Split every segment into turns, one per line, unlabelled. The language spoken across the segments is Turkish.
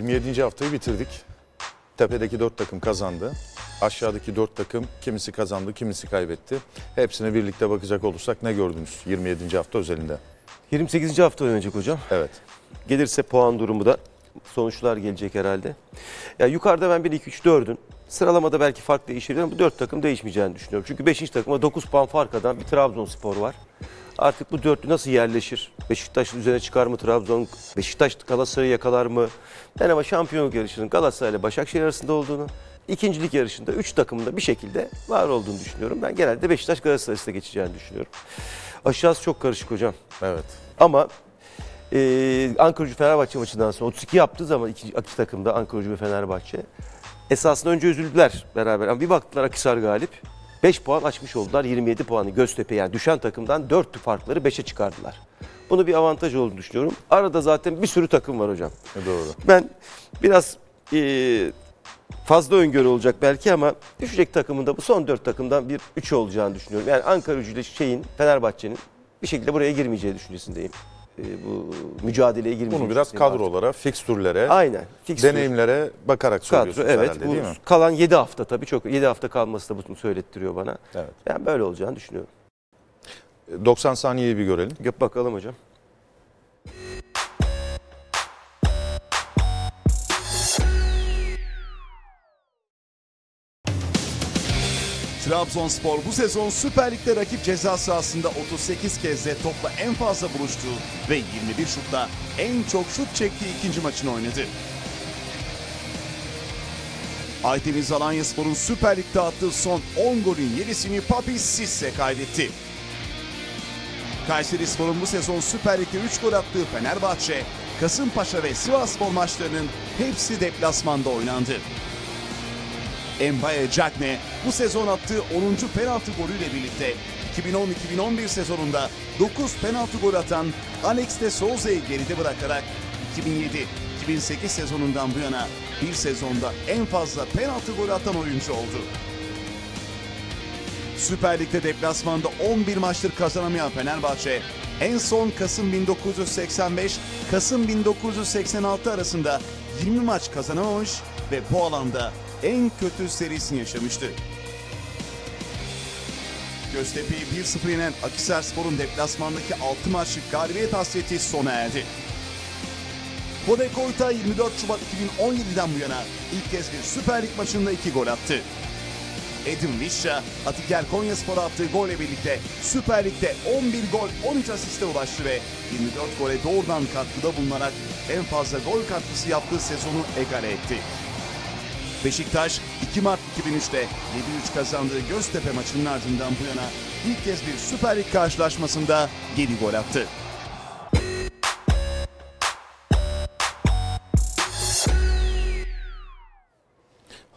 27. haftayı bitirdik. Tepedeki 4 takım kazandı. Aşağıdaki 4 takım kimisi kazandı, kimisi kaybetti. Hepsine birlikte bakacak olursak ne gördünüz 27. hafta
özelinde? 28. hafta oynanacak hocam. Evet. Gelirse puan durumu da sonuçlar gelecek herhalde. Ya yukarıda ben 1 2 3 4'ün sıralamada belki fark değişebilir ama bu 4 takım değişmeyeceğini düşünüyorum. Çünkü 5. takıma 9 puan fark eden bir Trabzonspor var. Artık bu dörtlü nasıl yerleşir? Beşiktaş üzerine çıkar mı Trabzon? Beşiktaş Galatasaray'ı yakalar mı? Ben ama şampiyonluk yarışının Galatasaray ile Başakşehir arasında olduğunu, ikincilik yarışında üç takımında bir şekilde var olduğunu düşünüyorum. Ben genelde Beşiktaş Galatasaray'ı geçeceğini düşünüyorum. Aşağısı çok karışık hocam. Evet. Ama e, Ankara'cı Fenerbahçe maçından sonra 32 yaptığı zaman iki, iki takımda Ankara'cı ve Fenerbahçe esasında önce üzüldüler beraber ama bir baktılar Akisar galip. 5 puan açmış oldular. 27 puanı Göztepe yani düşen takımdan 4 farkları 5'e çıkardılar. Bunu bir avantaj olduğunu düşünüyorum. Arada zaten bir sürü takım var hocam. E, doğru. Ben biraz e, fazla öngörü olacak belki ama düşecek takımında bu son 4 takımdan bir 3 olacağını düşünüyorum. Yani Ankara gücüyle şeyin Fenerbahçe'nin bir şekilde buraya girmeyeceği düşüncesindeyim. E, bu mücadeleye girmeyecek. Bunu biraz kadrolara, artık. fikstürlere, Aynen, fikstür, deneyimlere bakarak söylüyorsun kadro, evet, herhalde bu, mi? Kalan 7 hafta tabii çok 7 hafta kalması da bunu söylettiriyor bana. Evet. Ben böyle olacağını düşünüyorum. 90 saniyeyi bir görelim. Yap bakalım hocam.
Trabzonspor bu sezon Süper Lig'de rakip ceza sahasında 38 kez kezde topla en fazla buluştuğu ve 21 şutla en çok şut çektiği ikinci maçını oynadı. Aydeniz Alanyaspor'un Süper Lig'de attığı son 10 golün 7'sini Papi Sisse kaydetti. Kayseri Spor'un bu sezon Süper Lig'de 3 gol attığı Fenerbahçe, Kasımpaşa ve Sivasspor maçlarının hepsi deplasmanda oynandı. Mbaye Cagne bu sezon attığı 10. penaltı golüyle birlikte 2010-2011 sezonunda 9 penaltı gol atan Alex de Souza'yı geride bırakarak 2007-2008 sezonundan bu yana bir sezonda en fazla penaltı gol atan oyuncu oldu. Süper Lig'de deplasmanda 11 maçtır kazanamayan Fenerbahçe, en son Kasım 1985 Kasım 1986 arasında 20 maç kazanamamış ve bu alanda en kötü serisini yaşamıştı. Göztepe'yi 1-0 yenen Akisar Spor'un deplasmandaki 6 maçlık galibiyet hasreti sona erdi. Bodek 24 Şubat 2017'den bu yana ilk kez bir Süper Lig maçında 2 gol attı. Edin Visca, Atiker Konya Spor'a attığı golle birlikte Süper Lig'de 11 gol 13 asiste ulaştı ve 24 gole doğrudan katkıda bulunarak en fazla gol katkısı yaptığı sezonu egale etti. Beşiktaş 2 Mart 2003'te 7-3 kazandığı Göztepe maçının ardından bu yana ilk kez bir Süper Lig karşılaşmasında 7 gol attı.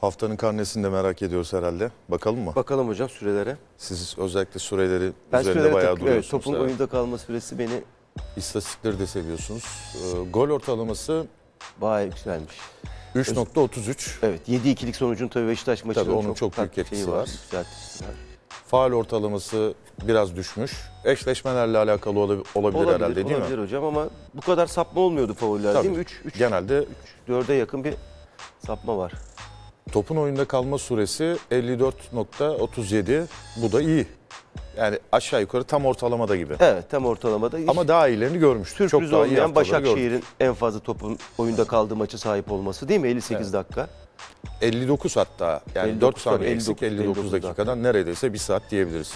Haftanın karnesini de merak ediyoruz herhalde. Bakalım mı? Bakalım hocam sürelere. Siz özellikle süreleri ben üzerinde sürelere bayağı duruyorsunuz. Evet, topun oyunda
kalma süresi beni... İstatistikleri de seviyorsunuz. Ee, gol ortalaması... Bayağı yükselmiş. 3.33. Evet 7-2'lik sonucun tabii Beşiktaş maçında tabii onun çok, çok büyük şey etkisi var.
var. Faal ortalaması biraz düşmüş. Eşleşmelerle alakalı olabilir,
olabilir, olabilir değil olabilir mi? Olabilir hocam ama bu kadar sapma olmuyordu favoriler tabii. değil mi? 3, 3, Genelde 3, 4'e yakın bir sapma var. Topun oyunda kalma süresi
54.37. Bu da iyi. Yani aşağı yukarı tam ortalamada gibi. Evet tam ortalamada.
Hiç Ama daha iyilerini görmüş. Sürpriz Çok daha olmayan Başakşehir'in en fazla topun oyunda kaldığı maça sahip olması değil mi? 58 evet. dakika. 59 hatta. Yani 59, 4 saniye 59, eksik 59, 59 dakikadan dakika. neredeyse 1 saat diyebiliriz.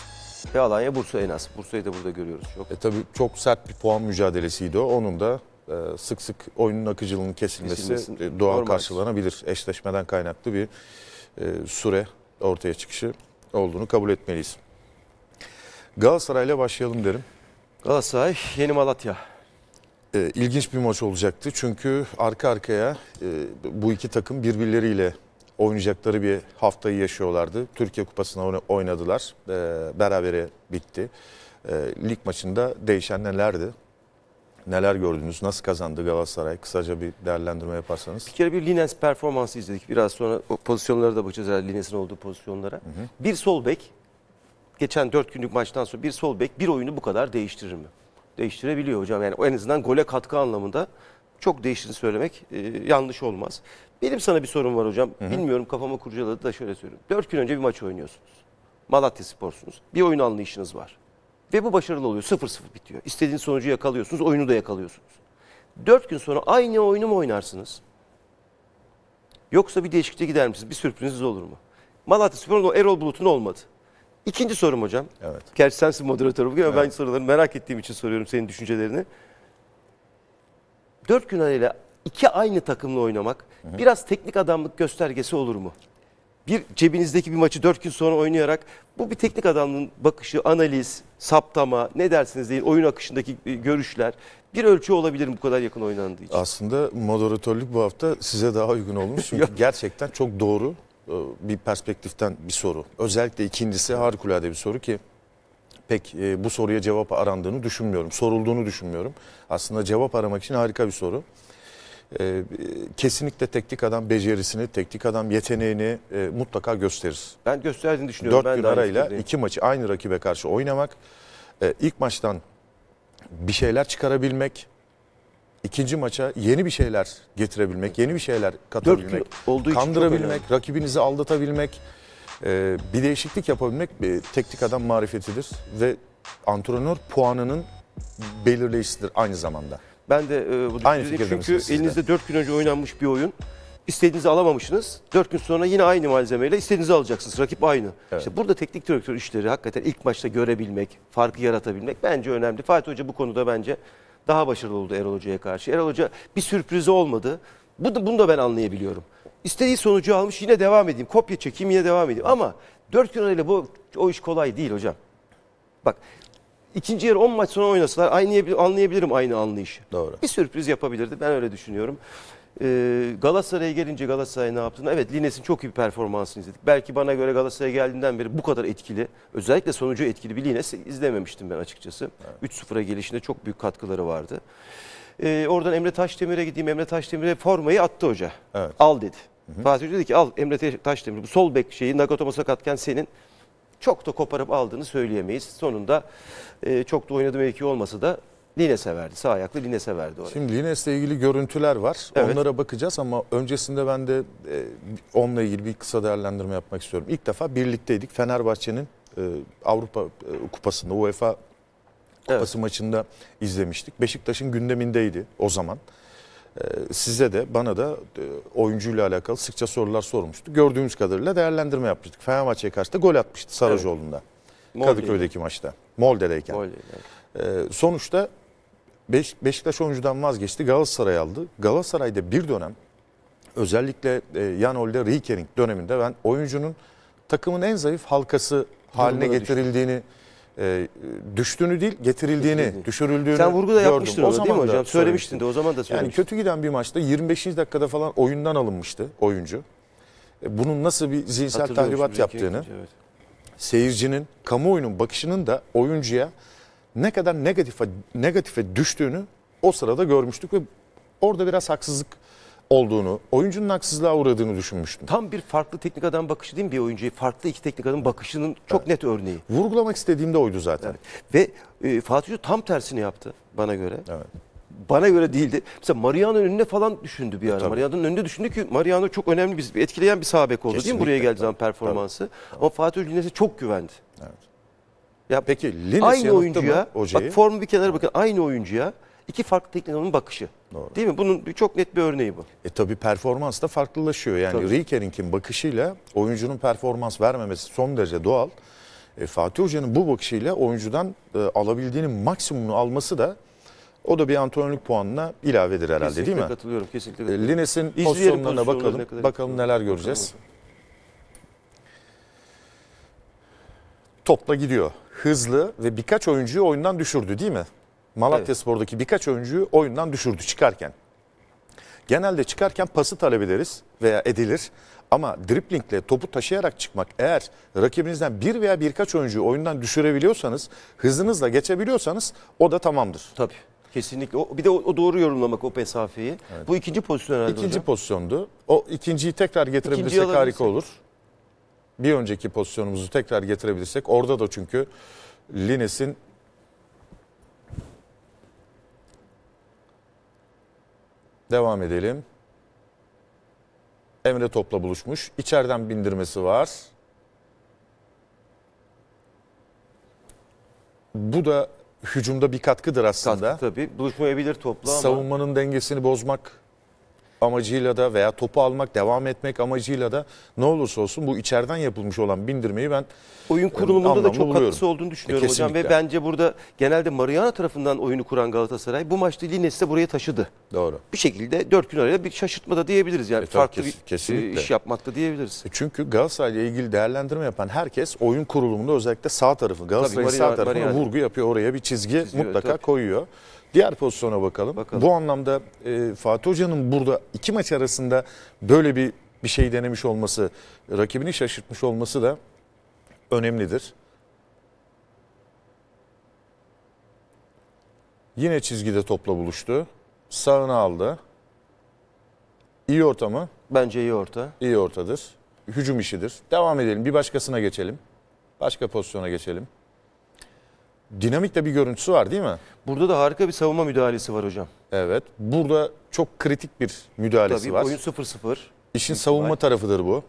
Ve Alanya Bursa en az. Bursa'yı da burada görüyoruz. Çok. E tabii
çok sert bir puan mücadelesiydi o. Onun da e, sık sık oyunun akıcılığının kesilmesi, kesilmesi e, doğal normal. karşılanabilir. Eşleşmeden kaynaklı bir e, süre ortaya çıkışı olduğunu kabul etmeliyiz. Galatasaray'la başlayalım derim. Galatasaray yeni Malatya. E, ilginç bir maç olacaktı. Çünkü arka arkaya e, bu iki takım birbirleriyle oynayacakları bir haftayı yaşıyorlardı. Türkiye Kupası'na oynadılar. E, berabere bitti. E, lig maçında değişen nelerdi? Neler gördünüz? Nasıl kazandı Galatasaray? Kısaca bir değerlendirme yaparsanız.
Bir kere bir Linens performansı izledik. Biraz sonra pozisyonlara da bakacağız Linens'in olduğu pozisyonlara. Hı hı. Bir sol bek geçen 4 günlük maçtan sonra bir sol bek bir oyunu bu kadar değiştirir mi? Değiştirebiliyor hocam. Yani en azından gole katkı anlamında çok değiştiğini söylemek e, yanlış olmaz. Benim sana bir sorum var hocam. Hı hı. Bilmiyorum kafamı kurcaladı da şöyle söyleyeyim. 4 gün önce bir maç oynuyorsunuz. Malatya Spor'sunuz. Bir oyun anlayışınız var. Ve bu başarılı oluyor. 0-0 bitiyor. İstediğiniz sonucu yakalıyorsunuz. Oyunu da yakalıyorsunuz. 4 gün sonra aynı oyunu mu oynarsınız? Yoksa bir değişikliğe gider misiniz? Bir sürpriziniz olur mu? Malatya Spor'un Erol Bulut'un olmadı. İkinci sorum hocam. Evet. Gerçi sensin moderatör bugün ama ben soruları merak ettiğim için soruyorum senin düşüncelerini. Dört gün ile iki aynı takımla oynamak hı hı. biraz teknik adamlık göstergesi olur mu? Bir cebinizdeki bir maçı dört gün sonra oynayarak bu bir teknik adamın bakışı, analiz, saptama ne dersiniz değil, oyun akışındaki e, görüşler bir ölçü olabilir mi bu kadar yakın oynandığı
için? Aslında moderatörlük bu hafta size daha uygun olmuş çünkü gerçekten çok doğru ee, bir perspektiften bir soru. Özellikle ikincisi harikulade bir soru ki pek e, bu soruya cevap arandığını düşünmüyorum. Sorulduğunu düşünmüyorum. Aslında cevap aramak için harika bir soru. Ee, kesinlikle teknik adam becerisini, teknik adam yeteneğini e, mutlaka gösterir.
Ben gösterdiğini düşünüyorum. Dört gün arayla iki
maçı aynı rakibe karşı oynamak, e, ilk maçtan bir şeyler çıkarabilmek, ikinci maça yeni bir şeyler getirebilmek, yeni bir şeyler katabilmek, olduğu kandırabilmek, rakibinizi aldatabilmek, e, bir değişiklik yapabilmek bir teknik adam marifetidir ve antrenör puanının belirleyicisidir aynı zamanda.
Ben de e, bu aynı fikirdeyim çünkü elinizde 4 gün önce oynanmış bir oyun. İstediğinizi alamamışsınız. 4 gün sonra yine aynı malzemeyle istediğinizi alacaksınız. Rakip aynı. Evet. İşte burada teknik direktör işleri hakikaten ilk maçta görebilmek, farkı yaratabilmek bence önemli. Fatih Hoca bu konuda bence daha başarılı oldu Erol Hoca'ya karşı. Erol Hoca bir sürprizi olmadı. Bu da, bunu da ben anlayabiliyorum. İstediği sonucu almış yine devam edeyim. Kopya çekeyim yine devam edeyim. Ama 4 gün arayla bu o iş kolay değil hocam. Bak ikinci yarı 10 maç sonra oynasalar aynı anlayabilirim aynı anlayışı. Doğru. Bir sürpriz yapabilirdi ben öyle düşünüyorum. Ee, Galatasaray'a gelince Galatasaray ne yaptı? evet Lines'in çok iyi bir performansını izledik. Belki bana göre Galatasaray'a geldiğinden beri bu kadar etkili özellikle sonucu etkili bir Lines izlememiştim ben açıkçası. Evet. 3-0'a gelişinde çok büyük katkıları vardı. Ee, oradan Emre Taşdemir'e gideyim. Emre Taşdemir'e formayı attı hoca. Evet. Al dedi. Hı hı. Fatih Hoca dedi ki al Emre Taşdemir bu sol bek şeyi Nagatomo sakatken senin çok da koparıp aldığını söyleyemeyiz. Sonunda e, çok da oynadığı belki olmasa da Lines'e verdi. Sağ ayaklı Lines'e verdi oraya.
Şimdi Lines'le ilgili görüntüler var. Evet. Onlara bakacağız ama öncesinde ben de e, onunla ilgili bir kısa değerlendirme yapmak istiyorum. İlk defa birlikteydik. Fenerbahçe'nin e, Avrupa e, Kupası'nda UEFA Kupası evet. maçında izlemiştik. Beşiktaş'ın gündemindeydi o zaman. E, size de bana da e, oyuncuyla alakalı sıkça sorular sormuştu. Gördüğümüz kadarıyla değerlendirme yapmıştık. Fenerbahçe'ye karşı da gol atmıştı Saracoğlu'nda. Evet. Kadıköy'deki maçta. Molde'deyken. Molde'deyken. E, sonuçta Beş, Beşiktaş oyuncudan vazgeçti. Galatasaray aldı. Galatasaray'da bir dönem özellikle e, Jan Olde Riekering döneminde ben oyuncunun takımın en zayıf halkası haline getirildiğini E, düştüğünü değil getirildiğini, Getirildi. düşürüldüğünü Sen vurgu da yapmıştın o zaman değil mi hocam? Söylemiştin de o zaman da söylemiştin. Yani kötü giden bir maçta 25. dakikada falan oyundan alınmıştı oyuncu. E, bunun nasıl bir zihinsel tahribat yaptığını, evet. seyircinin, kamuoyunun bakışının da oyuncuya ne kadar negatife, negatife düştüğünü o sırada görmüştük ve orada biraz haksızlık olduğunu,
oyuncunun haksızlığa uğradığını düşünmüştüm. Tam bir farklı teknik adam bakışı değil mi bir oyuncuya? Farklı iki teknik adam bakışının çok evet. net örneği. Vurgulamak istediğim de oydu zaten. Evet. Ve e, Fatih Hoca tam tersini yaptı bana göre. Evet. Bana göre değildi. Mesela Mariano'nun önüne falan düşündü bir e, ara. Mariano'nun önünde düşündü ki Mariano çok önemli bir etkileyen bir sahabek oldu Kesinlikle. değil mi buraya geldiği zaman performansı. Tabii. Ama Fatih Hoca çok güvendi. Evet. Ya Peki Linus aynı oyuncuya Hoca'yı? bak formu bir kenara bakın aynı oyuncuya iki farklı teknik adamın bakışı. Doğru. Değil mi? Bunun çok net bir örneği bu. E tabii
performans da farklılaşıyor. Yani Riker'ink'in bakışıyla oyuncunun performans vermemesi son derece doğal. E, Fatih Hoca'nın bu bakışıyla oyuncudan e, alabildiğinin maksimumunu alması da o da bir antrenörlük puanına ilavedir herhalde kesinlikle değil mi? Kesinlikle
katılıyorum. Kesinlikle katılıyorum. E, Lines'in
pozisyonlarına bakalım. Ne bakalım neler göreceğiz. Topla gidiyor hızlı ve birkaç oyuncuyu oyundan düşürdü değil mi? Malatya evet. Spor'daki birkaç oyuncuyu oyundan düşürdü çıkarken. Genelde çıkarken pası talep ederiz veya edilir. Ama driplingle topu taşıyarak çıkmak eğer rakibinizden bir veya birkaç oyuncuyu oyundan düşürebiliyorsanız, hızınızla geçebiliyorsanız o da tamamdır.
Tabii. Kesinlikle. O, bir de o, o doğru yorumlamak o mesafeyi. Evet. Bu ikinci pozisyon herhalde İkinci hocam. pozisyondu. O ikinciyi tekrar getirebilirsek harika
olur bir önceki pozisyonumuzu tekrar getirebilirsek orada da çünkü Lines'in devam edelim. Emre topla buluşmuş. İçeriden bindirmesi var. Bu da hücumda bir katkıdır aslında. Katkı tabii. Buluşmayabilir topla ama. Savunmanın dengesini bozmak amacıyla da veya topu almak, devam etmek amacıyla da ne olursa olsun bu içeriden yapılmış olan bindirmeyi ben
oyun e, kurulumunda da çok buluyorum. katkısı olduğunu düşünüyorum e, hocam ve bence burada genelde Mariana tarafından oyunu kuran Galatasaray bu maçta Lines'i buraya taşıdı. Doğru. Bir şekilde dört gün arayla bir şaşırtma da diyebiliriz yani e, farklı kes, e, kesinlikle. bir iş yapmakta diyebiliriz. E, çünkü Galatasaray'la ilgili değerlendirme yapan herkes
oyun kurulumunda özellikle sağ tarafı Galatasaray'ın sağ tarafına Mariana. vurgu yapıyor oraya bir çizgi Çiziyor, mutlaka tabii. koyuyor. Diğer pozisyona bakalım. bakalım. Bu anlamda e, Fatih Hoca'nın burada iki maç arasında böyle bir bir şey denemiş olması, rakibini şaşırtmış olması da önemlidir. Yine çizgide topla buluştu. Sağına aldı. İyi orta mı? Bence iyi orta. İyi ortadır. Hücum işidir. Devam edelim. Bir başkasına geçelim. Başka pozisyona geçelim dinamik de bir görüntüsü var değil mi? Burada da
harika bir savunma müdahalesi var hocam. Evet. Burada çok kritik bir müdahalesi Tabii, var. Oyun 0-0. İşin savunma var. tarafıdır bu.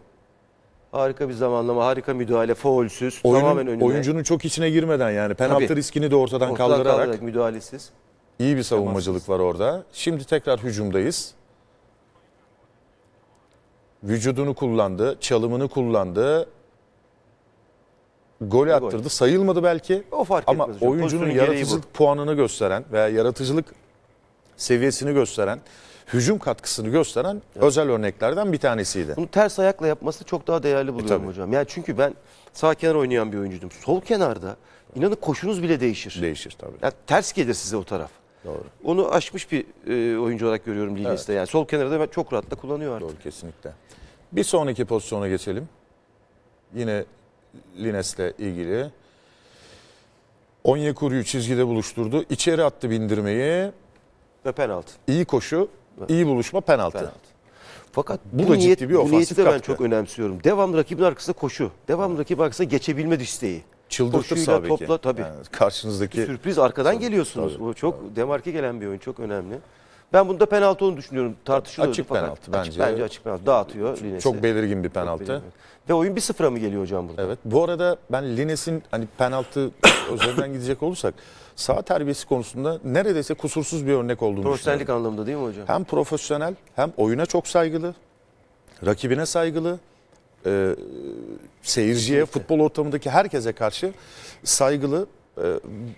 Harika bir zamanlama, harika müdahale, faulsüz, Oyunun, tamamen önüne. Oyuncunun
çok içine girmeden yani penaltı Tabii. riskini de ortadan, ortadan kaldırarak, kaldırarak
müdahalesiz.
İyi bir savunmacılık var orada. Şimdi tekrar hücumdayız. Vücudunu kullandı, çalımını kullandı. Gol attırdı. Gol. Sayılmadı belki. O fark ama etmez. Ama oyuncunun yaratıcılık puanını gösteren veya yaratıcılık seviyesini gösteren hücum katkısını gösteren evet. özel
örneklerden bir tanesiydi. Bunu ters ayakla yapması çok daha değerli e, buluyorum e, hocam. Yani çünkü ben sağ kenar oynayan bir oyuncuydum. Sol kenarda inanın koşunuz bile değişir. Değişir tabii. Yani ters gelir size o taraf. Doğru. Onu aşmış bir e, oyuncu olarak görüyorum ligimizde. Evet. Yani sol kenarda ben çok rahatla kullanıyor
artık. Doğru kesinlikle. Bir sonraki pozisyona geçelim. Yine Lines'le ilgili. Onyekuru'yu çizgide buluşturdu. İçeri attı
bindirmeyi. Ve penaltı. İyi koşu, iyi buluşma penaltı. penaltı. Fakat bu, bu niyet, ciddi bir ofansif katkı. ben çok önemsiyorum. Devamlı rakibin arkasında koşu. Devamlı rakibin arkasında geçebilme isteği. Çıldırtır sağ topla tabii. Yani karşınızdaki bir sürpriz arkadan geliyorsunuz. Tabii, o çok tabii. demarke gelen bir oyun çok önemli. Ben bunda penaltı olduğunu düşünüyorum. tartışılıyor açık fakat. penaltı bence. Açık, bence açık penaltı. Dağıtıyor Lines'i. Çok belirgin bir penaltı. Belirgin. Ve oyun bir sıfıra mı geliyor hocam burada? Evet. Bu arada
ben Lines'in hani penaltı üzerinden gidecek olursak sağ terbiyesi konusunda neredeyse kusursuz bir örnek olduğunu Profesyonellik
anlamında değil mi hocam?
Hem profesyonel hem oyuna çok saygılı. Rakibine saygılı e, seyirciye, Kesinlikle. futbol ortamındaki
herkese karşı saygılı ee,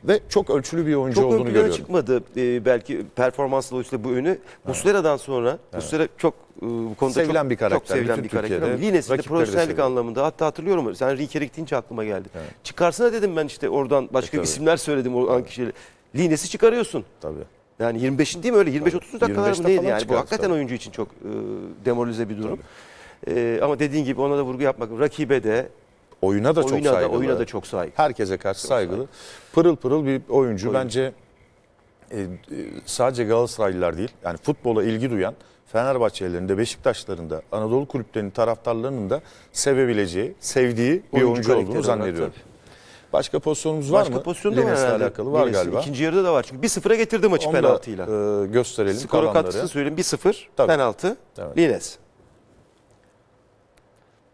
ve çok ölçülü bir oyuncu çok olduğunu görüyorum. Çok çıkmadı e, belki performans dolayısıyla bu önü. Evet. Muslera'dan sonra, evet. Muslera çok e, bu konuda sevilen çok, bir karakter. Çok sevilen bir Türkiye'de karakter. Ama profesyonellik anlamında hatta hatırlıyorum. Sen Rike Rik aklıma geldi. Evet. Çıkarsana dedim ben işte oradan başka e, isimler söyledim o an evet. kişiyle. Lines'i çıkarıyorsun. Tabii. Yani 25'in değil mi öyle 25-30 dakikalar mı neydi yani? Bu hakikaten tabii. oyuncu için çok e, demoralize bir durum. E, ama dediğin gibi ona da vurgu yapmak. Rakibe de Oyuna da oyuna çok da, Oyuna da çok saygılı. Herkese karşı çok saygılı. saygılı. Pırıl
pırıl bir oyuncu. Oyun. Bence e, e, sadece Galatasaraylılar değil, yani futbola ilgi duyan Fenerbahçelilerin de Beşiktaşların da Anadolu kulüplerinin taraftarlarının da sevebileceği, sevdiği bir oyuncu, oyuncu olduğunu zannediyorum. Tabii. Başka pozisyonumuz var Başka mı? Başka pozisyon da var herhalde. alakalı var Lenesi. galiba. İkinci
yarıda da var çünkü bir 0a
getirdi maçı Onu penaltıyla. Da, e, gösterelim. Skoru katkısını
bir sıfır 0 penaltı evet. Lines.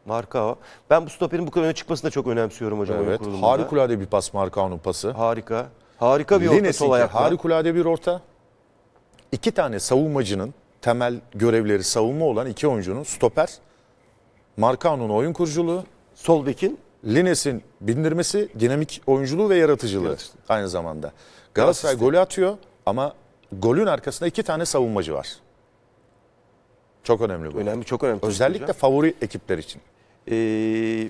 Markao. Ben bu stoperin bu kadar öne çıkmasını da çok önemsiyorum hocam. Evet. Harikulade bir pas Markao'nun pası. Harika. Harika bir Linesinki, orta sol ayakla. Harikulade
bir orta. İki tane savunmacının temel görevleri savunma olan iki oyuncunun stoper. Markao'nun oyun kuruculuğu. Sol bekin. Lines'in bindirmesi, dinamik oyunculuğu ve yaratıcılığı Yaratıcı. aynı zamanda. Galatasaray golü atıyor ama golün arkasında iki tane savunmacı var. Çok önemli bu.
Önemli, çok önemli. Özellikle hocam. favori ekipler için. Ee,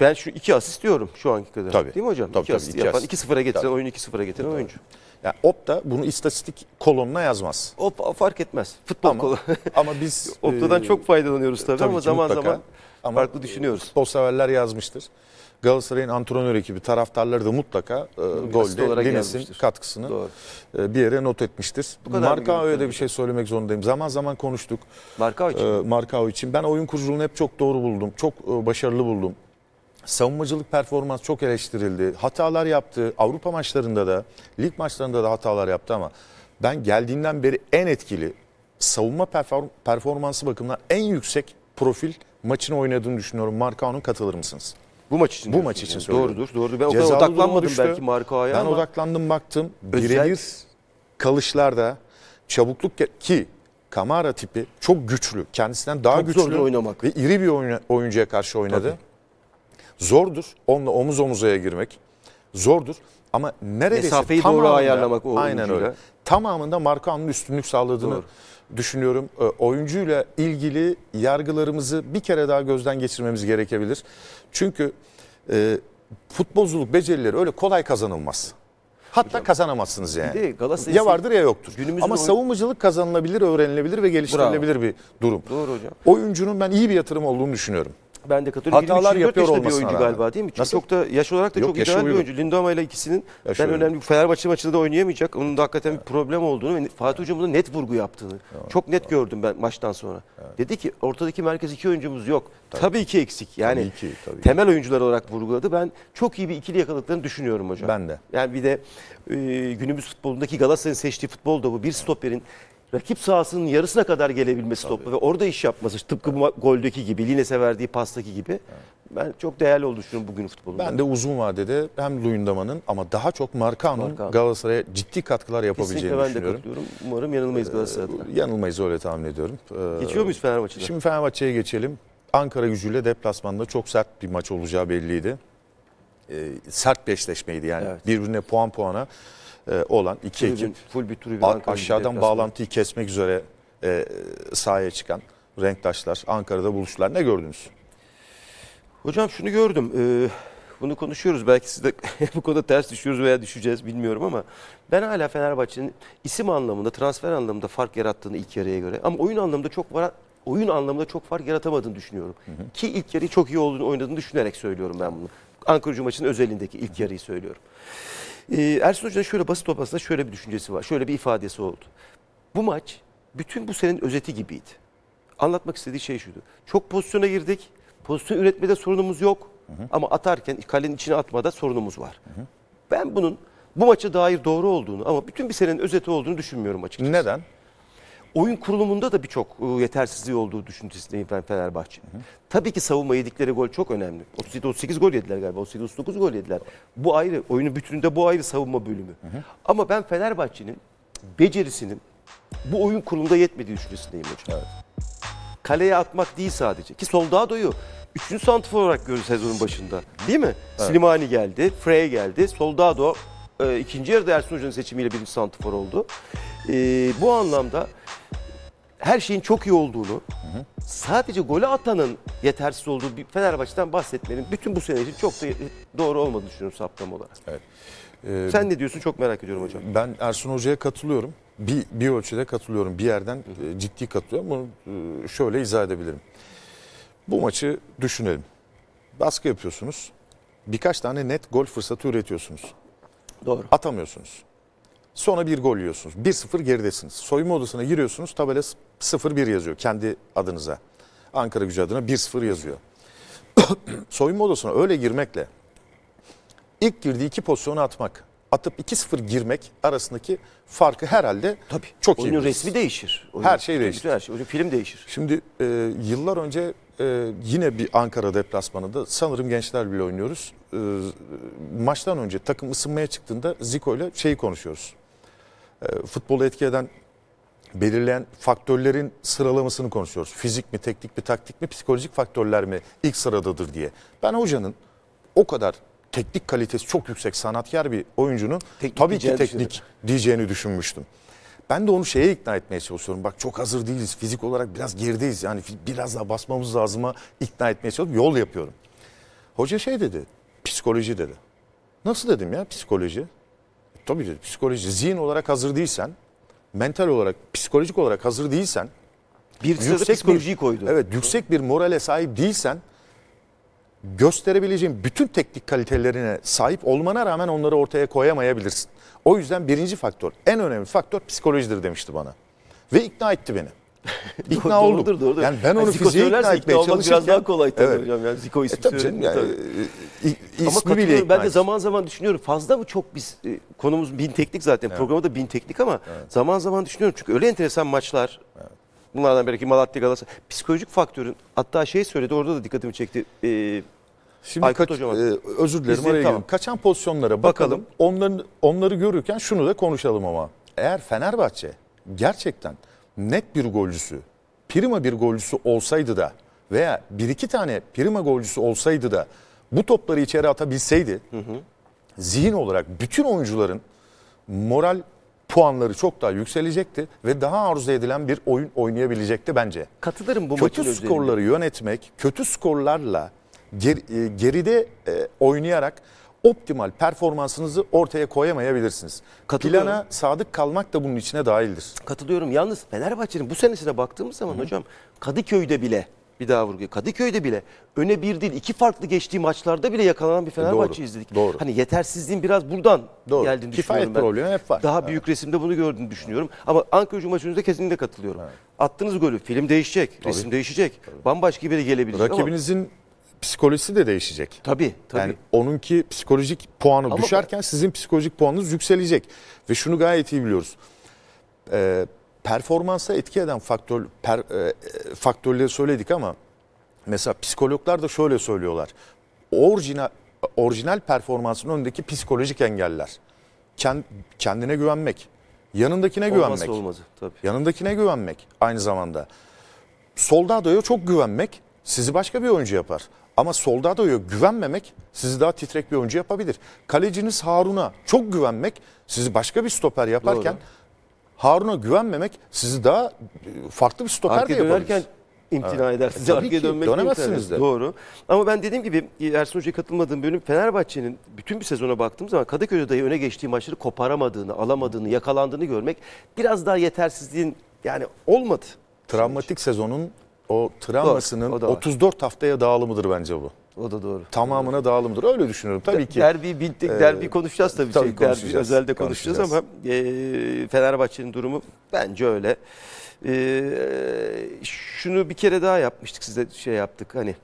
ben şu iki asist diyorum şu anki kadar. Tabii. Değil mi hocam? Tabii, iki tabii, asist iki yapan, 2-0'a getiren tabii. oyunu 2-0'a getiren tabii. oyuncu. Yani Opta
bunu istatistik kolonuna yazmaz. Op fark etmez. Futbol ama, kolonu. ama biz Opta'dan e, çok faydalanıyoruz tabii, tabii ama zaman mutlaka. zaman farklı ama, düşünüyoruz. Futbol severler yazmıştır. Galatasaray'ın antrenör ekibi taraftarları da mutlaka e, golde Lines'in katkısını Doğru. E, bir yere not etmiştir. Markao'ya da bir şey söylemek zorundayım. Zaman zaman konuştuk. Markao için. E, Markao için. Ben oyun kuruculuğunu hep çok doğru buldum. Çok e, başarılı buldum. Savunmacılık performans çok eleştirildi. Hatalar yaptı. Avrupa maçlarında da, lig maçlarında da hatalar yaptı ama ben geldiğinden beri en etkili savunma perform performansı bakımından en yüksek profil maçını oynadığını düşünüyorum. Markao'nun katılır mısınız? Bu maç için. Bu maç için yani. Doğrudur, doğrudur. Ben Cezalı o kadar odaklanmadım düştü. belki Marko'ya Ben ama... odaklandım baktım. Birebir Özel... kalışlarda çabukluk ki Kamara tipi çok güçlü. Kendisinden daha çok güçlü oynamak. ve iri bir oyun, oyuncuya karşı oynadı. Tabii. Zordur. Onunla omuz omuzaya girmek. Zordur. Ama neredeyse mesafeyi doğru ayarlamak o aynen oyuncuyla. öyle. Tamamında Markan'ın üstünlük sağladığını doğru. düşünüyorum. E, oyuncuyla ilgili yargılarımızı bir kere daha gözden geçirmemiz gerekebilir. Çünkü e, futbolculuk becerileri öyle kolay kazanılmaz. Hatta Hocam, kazanamazsınız yani. Bir de ya vardır ya yoktur. Ama oyun... savunmacılık kazanılabilir, öğrenilebilir ve geliştirilebilir Bravo. bir durum. Doğru hocam. Oyuncunun ben iyi bir yatırım olduğunu düşünüyorum.
Ben de katılıyorum. Hatalar yapıyor olması bir oyuncu galiba değil mi? Çünkü Nasıl? çok da yaş olarak da Yok, çok ideal uygun. bir oyuncu. Lindoma ile ikisinin yaş ben uygun. önemli Fenerbahçe maçında da oynayamayacak. Onun da hakikaten evet. bir problem olduğunu ve Fatih Hocam bunu net vurgu yaptığını. Evet. Çok net evet. gördüm ben maçtan sonra. Evet. Dedi ki ortadaki merkez iki oyuncumuz yok. Tabii, tabii ki eksik. Yani tabii ki, tabii. temel oyuncular olarak vurguladı. Ben çok iyi bir ikili yakaladıklarını düşünüyorum hocam. Ben de. Yani bir de e, günümüz futbolundaki Galatasaray'ın seçtiği futbol da bu. Bir stoperin rakip sahasının yarısına kadar gelebilmesi Tabii. ve orada iş yapması tıpkı evet. goldeki gibi Lines'e verdiği pastaki gibi evet. ben çok değerli olduğunu düşünüyorum bugün futbolunda.
Ben de uzun vadede hem Luyendama'nın ama daha çok markanın Marcano. Galatasaray'a ciddi katkılar yapabileceğini Kesinlikle ben düşünüyorum. de katılıyorum. Umarım yanılmayız ee, Galatasaray'da. yanılmayız öyle tahmin ediyorum. Ee, Geçiyor muyuz Fenerbahçe'de? Şimdi Fenerbahçe'ye geçelim. Ankara gücüyle deplasmanda çok sert bir maç olacağı belliydi. E, sert bir eşleşmeydi yani. Evet. Birbirine puan puana e, olan iki tribün, ekip.
Full bir tribün, A, aşağıdan bağlantıyı
kesmek üzere e, sahaya çıkan renktaşlar
Ankara'da buluştular. Ne gördünüz? Hocam şunu gördüm. Ee, bunu konuşuyoruz. Belki siz de bu konuda ters düşüyoruz veya düşeceğiz bilmiyorum ama ben hala Fenerbahçe'nin isim anlamında, transfer anlamında fark yarattığını ilk yarıya göre ama oyun anlamında çok var oyun anlamında çok fark yaratamadığını düşünüyorum. Hı hı. Ki ilk yarı çok iyi olduğunu oynadığını düşünerek söylüyorum ben bunu. Ankara Gücü maçının özelindeki ilk yarıyı söylüyorum. Ee, Ersun Hoca'nın şöyle basit toplasında şöyle bir düşüncesi var. Şöyle bir ifadesi oldu. Bu maç bütün bu senin özeti gibiydi. Anlatmak istediği şey şuydu. Çok pozisyona girdik. Pozisyon üretmede sorunumuz yok. Hı hı. Ama atarken kalenin içine atmada sorunumuz var. Hı hı. Ben bunun bu maça dair doğru olduğunu ama bütün bir senenin özeti olduğunu düşünmüyorum açıkçası. Neden? oyun kurulumunda da birçok e, yetersizliği olduğu düşüncesindeyim ben Fenerbahçe. Tabii ki savunma yedikleri gol çok önemli. 37 38 gol yediler galiba. 38 39 gol yediler. Bu ayrı. Oyunun bütününde bu ayrı savunma bölümü. Hı hı. Ama ben Fenerbahçe'nin becerisinin bu oyun kurulunda yetmediği düşüncesindeyim hocam. Evet. Kaleye atmak değil sadece. Ki Soldado'yu üçüncü santifor olarak görüyoruz sezonun başında. Değil mi? Evet. Slimani geldi, Frey geldi, Soldado e, ikinci yarıda Ersun Hoca'nın seçimiyle birinci santifor oldu. E, bu anlamda her şeyin çok iyi olduğunu, hı hı. sadece golü atanın yetersiz olduğu bir Fenerbahçe'den bahsetmenin bütün bu sene için çok da doğru olmadığını düşünüyorum saptam olarak. Evet. Ee, Sen ne diyorsun çok merak ediyorum hocam. Ben Ersun Hoca'ya
katılıyorum. Bir, bir ölçüde katılıyorum. Bir yerden hı e, hı. ciddi katılıyorum. Bunu e, şöyle izah edebilirim. Bu maçı düşünelim. Baskı yapıyorsunuz. Birkaç tane net gol fırsatı üretiyorsunuz. Doğru. Atamıyorsunuz. Sonra bir gol yiyorsunuz. 1-0 geridesiniz. Soyunma odasına giriyorsunuz. Tabela 0-1 yazıyor kendi adınıza. Ankara gücü adına 1-0 yazıyor. Soyunma odasına öyle girmekle ilk girdiği iki pozisyonu atmak, atıp 2-0 girmek arasındaki farkı herhalde Tabii. çok Oyunun iyi. resmi
değişir. Oyunun her şey değişir. Her şey. Oyunun film değişir. Şimdi e,
yıllar önce e, yine bir Ankara deplasmanında sanırım gençler bile oynuyoruz. E, maçtan önce takım ısınmaya çıktığında Zico ile şeyi konuşuyoruz. E, futbolu etki eden belirleyen faktörlerin sıralamasını konuşuyoruz. Fizik mi, teknik mi, taktik mi, psikolojik faktörler mi ilk sıradadır diye. Ben hocanın o kadar teknik kalitesi çok yüksek sanatkar bir oyuncunun teknik tabii ki teknik düşündüm. diyeceğini düşünmüştüm. Ben de onu şeye ikna etmeye çalışıyorum. Bak çok hazır değiliz. Fizik olarak biraz gerideyiz. Yani biraz daha basmamız lazıma ikna etmeye çalışıyorum. Yol yapıyorum. Hoca şey dedi. Psikoloji dedi. Nasıl dedim ya psikoloji? E, tabii dedi psikoloji. Zihin olarak hazır değilsen mental olarak, psikolojik olarak hazır değilsen, bir yüksek psikolojiyi bir, koydu. Evet, yüksek bir morale sahip değilsen gösterebileceğin bütün teknik kalitelerine sahip olmana rağmen onları ortaya koyamayabilirsin. O yüzden birinci faktör, en önemli faktör psikolojidir demişti bana. Ve ikna etti beni. ikna oldum. Doğrudur, doğrudur. Yani ben onu yani fiziğe ikna etmeye ikna çalışırken. biraz daha kolay tabii evet. hocam. Yani Zico ismi e, tabii canım yani,
tabii. E, bile Ben de zaman zaman düşünüyorum. Fazla mı çok biz e, konumuz bin teknik zaten. Evet. Programı da bin teknik ama evet. zaman zaman düşünüyorum. Çünkü öyle enteresan maçlar. Evet. Bunlardan belki Malatya Galatasaray. Psikolojik faktörün hatta şey söyledi orada da dikkatimi çekti. Ee, Şimdi Aykut kaç, hocam, e, özür dilerim oraya tamam. Kaçan pozisyonlara bakalım. bakalım.
Onların onları görürken şunu da konuşalım ama. Eğer Fenerbahçe gerçekten net bir golcüsü, prima bir golcüsü olsaydı da veya bir iki tane prima golcüsü olsaydı da bu topları içeri atabilseydi hı hı. zihin olarak bütün oyuncuların moral puanları çok daha yükselecekti ve daha arzu edilen bir oyun oynayabilecekti bence.
Katılırım bu kötü skorları özelliğine.
yönetmek, kötü skorlarla ger, e, geride e, oynayarak optimal performansınızı ortaya koyamayabilirsiniz. Plana sadık kalmak
da bunun içine dahildir. Katılıyorum. Yalnız Fenerbahçe'nin bu senesine baktığımız zaman Hı. hocam Kadıköy'de bile bir daha vurgu. Kadıköy'de bile öne bir değil iki farklı geçtiği maçlarda bile yakalanan bir e, Fenerbahçe doğru, izledik. Doğru. Hani yetersizliğin biraz buradan doğru. geldiğini Kifayet düşünüyorum ben. problemi hep var. Daha evet. büyük resimde bunu gördüğünü düşünüyorum. Evet. Ama Ankara Hücum maçınızda kesinlikle katılıyorum. Evet. Attığınız golü film değişecek, Tabii. resim değişecek. Tabii. Bambaşka bir yere gelebilecek Rakibinizin ama psikolojisi de değişecek.
Tabii tabii. Yani onunki psikolojik puanı Ama düşerken sizin psikolojik puanınız yükselecek. Ve şunu gayet iyi biliyoruz. Ee, performansa etki eden faktör, per, e, faktörleri söyledik ama mesela psikologlar da şöyle söylüyorlar. Orijinal, orijinal performansın önündeki psikolojik engeller. Kend, kendine güvenmek. Yanındakine Olmazsa güvenmek. olmazı tabii. Yanındakine güvenmek aynı zamanda. Soldado'ya çok güvenmek sizi başka bir oyuncu yapar. Ama solda da yok güvenmemek sizi daha titrek bir oyuncu yapabilir. Kaleciniz Harun'a çok güvenmek sizi başka bir stoper yaparken Doğru.
Harun'a güvenmemek sizi daha e, farklı bir stoper Arkaya de yapabilir. Dönerken imtina evet. edersiniz. E, Arkaya ki, dönmek dönemezsiniz de. Doğru. Ama ben dediğim gibi Ersun Hoca'ya katılmadığım bölüm Fenerbahçe'nin bütün bir sezona baktığım zaman Kadıköy'de dahi öne geçtiği maçları koparamadığını, alamadığını, yakalandığını görmek biraz daha yetersizliğin yani olmadı. Travmatik sezonun o
travmasının doğru, o 34 haftaya dağılımıdır bence bu. O da doğru. Tamamına doğru. dağılımdır. Öyle düşünüyorum tabii ki. Derbi bittik, ee, derbi konuşacağız
tabii. tabii şey. Konuşacağız, derbi özelde konuşacağız, konuşacağız ama e, Fenerbahçe'nin durumu bence öyle. E, şunu bir kere daha yapmıştık size şey yaptık hani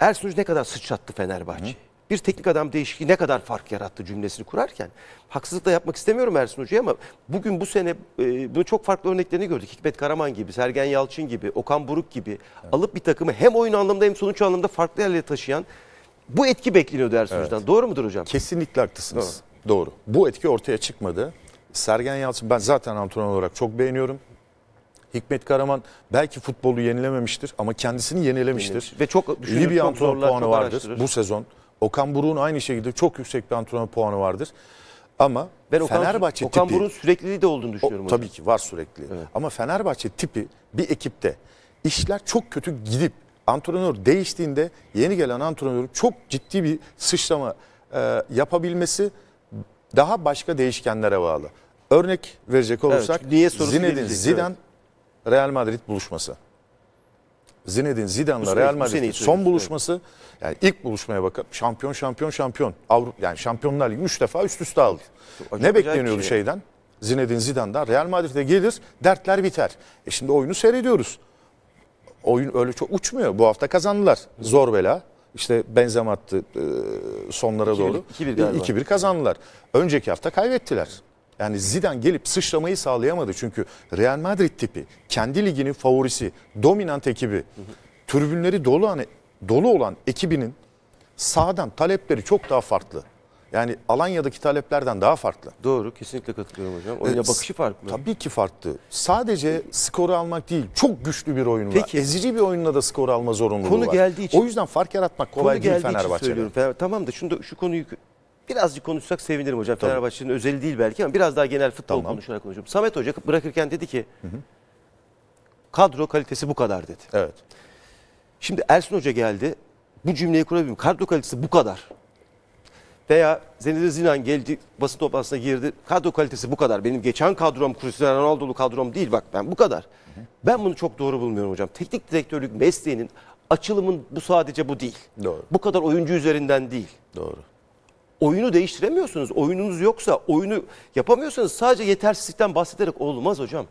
Ersuncu ne kadar sıçrattı Fenerbahçe'yi bir teknik adam değişikliği ne kadar fark yarattı cümlesini kurarken haksızlık da yapmak istemiyorum Ersin Hoca'ya ama bugün bu sene e, bunu çok farklı örneklerini gördük. Hikmet Karaman gibi, Sergen Yalçın gibi, Okan Buruk gibi evet. alıp bir takımı hem oyun anlamında hem sonuç anlamında farklı yerlere taşıyan bu etki bekleniyor Ersun evet. Hoca'dan. Doğru mudur hocam? Kesinlikle haklısınız. Doğru. Doğru. Bu etki ortaya çıkmadı. Sergen Yalçın ben
zaten antrenör olarak çok beğeniyorum. Hikmet Karaman belki futbolu yenilememiştir ama kendisini yenilemiştir. Yenilemiş. Ve
çok iyi bir antrenör puanı vardır
bu sezon. Okan Buruk'un aynı şekilde çok yüksek bir antrenör puanı vardır. Ama ben Okan, Fenerbahçe Okan tipi... Buruk'un sürekliliği de olduğunu düşünüyorum. O, tabii ki var sürekli. Evet. Ama Fenerbahçe tipi bir ekipte işler çok kötü gidip antrenör değiştiğinde yeni gelen antrenörün çok ciddi bir sıçrama e, yapabilmesi daha başka değişkenlere bağlı. Örnek verecek olursak evet, niye Zinedine Zidane evet. Real Madrid buluşması. Zinedine Zidane'la Real Madrid'in son buluşması yani ilk buluşmaya bakın, şampiyon şampiyon şampiyon Avrupa yani Şampiyonlar Ligi 3 defa üst üste aldı. Çok ne bekleniyordu şey. şeyden? Zinedine Zidane'dan Real Madrid'e gelir, dertler biter. E şimdi oyunu seyrediyoruz. Oyun öyle çok uçmuyor. Bu hafta kazandılar. Zor bela. İşte Benzema attı e, sonlara doğru. 2-1 2 kazandılar. Önceki hafta kaybettiler. Yani Zidane gelip sıçramayı sağlayamadı. Çünkü Real Madrid tipi kendi liginin favorisi, dominant ekibi, hı dolu, hani, dolu olan ekibinin sağdan talepleri çok daha farklı. Yani Alanya'daki taleplerden daha farklı. Doğru, kesinlikle katılıyorum hocam. Oyuna ee, bakışı farklı. Tabii ki farklı. Sadece skoru almak değil, çok güçlü bir oyunla, Peki. ezici bir oyunla
da skoru alma zorunluluğu konu var. Geldiği için, o
yüzden fark yaratmak kolay konu değil Fenerbahçe'de. Söylüyorum.
Tamam da şunu da, şu konuyu Birazcık konuşsak sevinirim hocam. Tabii. Fenerbahçe'nin özeli değil belki ama biraz daha genel futbol tamam. konuşarak konuşuyorum. Samet Hoca bırakırken dedi ki hı hı. kadro kalitesi bu kadar dedi. Evet. Şimdi Ersun Hoca geldi. Bu cümleyi kurabilirim. Kadro kalitesi bu kadar. Veya Zenedine Zinan geldi basın toplantısına girdi. Kadro kalitesi bu kadar. Benim geçen kadrom Cristiano Ronaldo'lu kadrom değil bak ben bu kadar. Hı hı. Ben bunu çok doğru bulmuyorum hocam. Teknik direktörlük mesleğinin açılımın bu sadece bu değil. Doğru. Bu kadar oyuncu üzerinden değil. Doğru oyunu değiştiremiyorsunuz. Oyununuz yoksa, oyunu yapamıyorsanız sadece yetersizlikten bahsederek olmaz hocam.